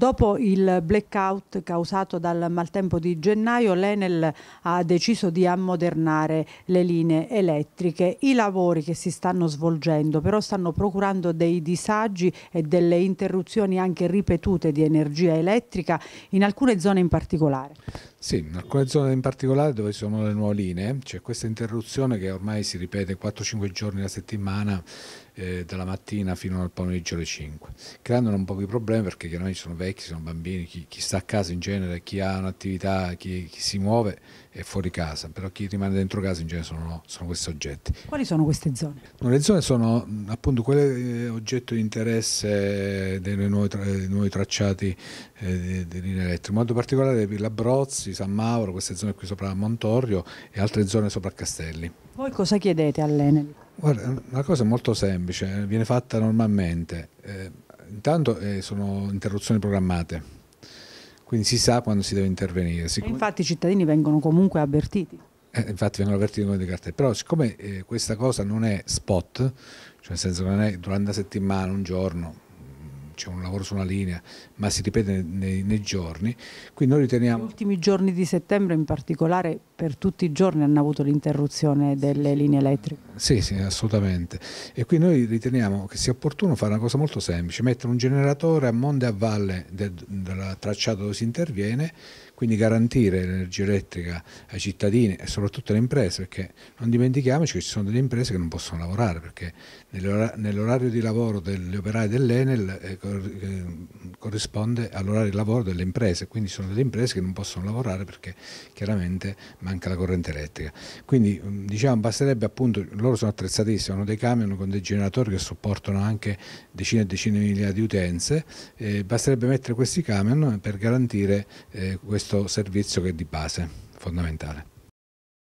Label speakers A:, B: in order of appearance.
A: Dopo il blackout causato dal maltempo di gennaio, l'Enel ha deciso di ammodernare le linee elettriche. I lavori che si stanno svolgendo però stanno procurando dei disagi e delle interruzioni anche ripetute di energia elettrica in alcune zone in particolare.
B: Sì, in alcune zone in particolare dove sono le nuove linee c'è questa interruzione che ormai si ripete 4-5 giorni alla settimana eh, dalla mattina fino al pomeriggio alle 5, creando un po' di problemi perché chiaramente ci sono vecchi vecchi, sono bambini, chi, chi, sta a casa in genere, chi ha un'attività, chi, chi, si muove è fuori casa, però chi rimane dentro casa in genere sono, sono questi oggetti.
A: Quali sono queste zone? No, le zone
B: sono appunto quelle eh, oggetto di interesse eh, dei nuovi, eh, dei nuovi tracciati eh, di, di linea elettrica, in modo particolare Labrozzi, San Mauro, queste zone qui sopra Montorio e altre zone sopra Castelli.
A: Voi cosa chiedete all'Enel?
B: Guarda, una cosa molto semplice, viene fatta normalmente. Eh, intanto eh, sono interruzioni programmate, quindi si sa quando si deve intervenire. Siccome... infatti i cittadini vengono comunque avvertiti. Eh, infatti vengono avvertiti come dei cartelli, però siccome eh, questa cosa non è spot, cioè nel senso che non è durante la settimana, un giorno, c'è un lavoro su una linea, ma si ripete nei, nei giorni. Quindi noi riteniamo... Gli
A: ultimi giorni di settembre in particolare per tutti i giorni hanno avuto l'interruzione delle linee elettriche.
B: Sì, sì, assolutamente. E qui noi riteniamo che sia opportuno fare una cosa molto semplice, mettere un generatore a monte a valle del, del tracciato dove si interviene, quindi garantire l'energia elettrica ai cittadini e soprattutto alle imprese, perché non dimentichiamoci che ci sono delle imprese che non possono lavorare, perché nell'orario di lavoro degli operai dell'Enel ecco, eh, corrisponde all'orario di lavoro delle imprese, quindi sono delle imprese che non possono lavorare perché chiaramente manca la corrente elettrica. Quindi mm, diciamo basterebbe appunto, loro sono attrezzatissimi, hanno dei camion con dei generatori che supportano anche decine e decine di migliaia di utenze, eh, basterebbe mettere questi camion per garantire eh, questo servizio che è di base fondamentale.